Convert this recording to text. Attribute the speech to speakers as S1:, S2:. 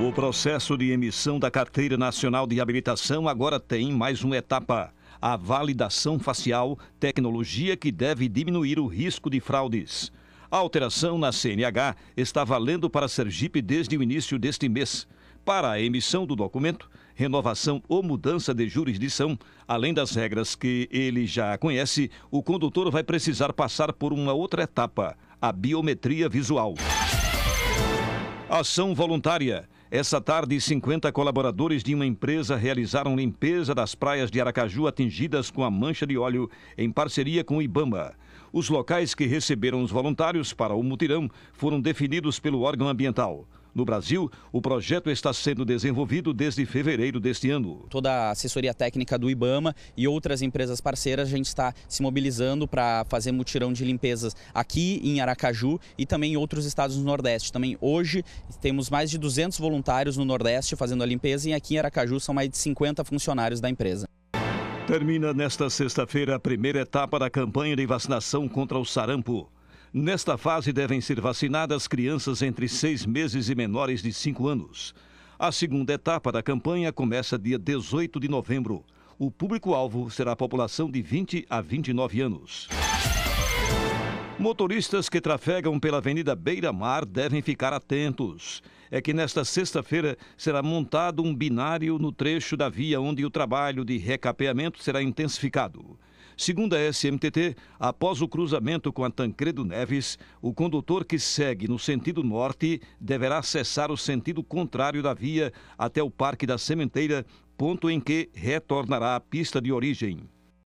S1: O processo de emissão da Carteira Nacional de Habilitação agora tem mais uma etapa. A validação facial, tecnologia que deve diminuir o risco de fraudes. A alteração na CNH está valendo para Sergipe desde o início deste mês. Para a emissão do documento, renovação ou mudança de jurisdição, além das regras que ele já conhece, o condutor vai precisar passar por uma outra etapa, a biometria visual. Ação voluntária. Essa tarde, 50 colaboradores de uma empresa realizaram limpeza das praias de Aracaju atingidas com a mancha de óleo em parceria com o Ibama. Os locais que receberam os voluntários para o mutirão foram definidos pelo órgão ambiental. No Brasil, o projeto está sendo desenvolvido desde fevereiro
S2: deste ano. Toda a assessoria técnica do IBAMA e outras empresas parceiras, a gente está se mobilizando para fazer mutirão de limpezas aqui em Aracaju e também em outros estados do Nordeste. Também hoje temos mais de 200 voluntários no Nordeste fazendo a limpeza e aqui em Aracaju são mais
S1: de 50 funcionários da empresa. Termina nesta sexta-feira a primeira etapa da campanha de vacinação contra o sarampo. Nesta fase, devem ser vacinadas crianças entre seis meses e menores de cinco anos. A segunda etapa da campanha começa dia 18 de novembro. O público-alvo será a população de 20 a 29 anos. Motoristas que trafegam pela Avenida Beira Mar devem ficar atentos. É que nesta sexta-feira será montado um binário no trecho da via onde o trabalho de recapeamento será intensificado. Segundo a SMTT, após o cruzamento com a Tancredo Neves, o condutor que segue no sentido norte deverá acessar o sentido contrário da via até o Parque da Sementeira, ponto em que retornará à pista de origem.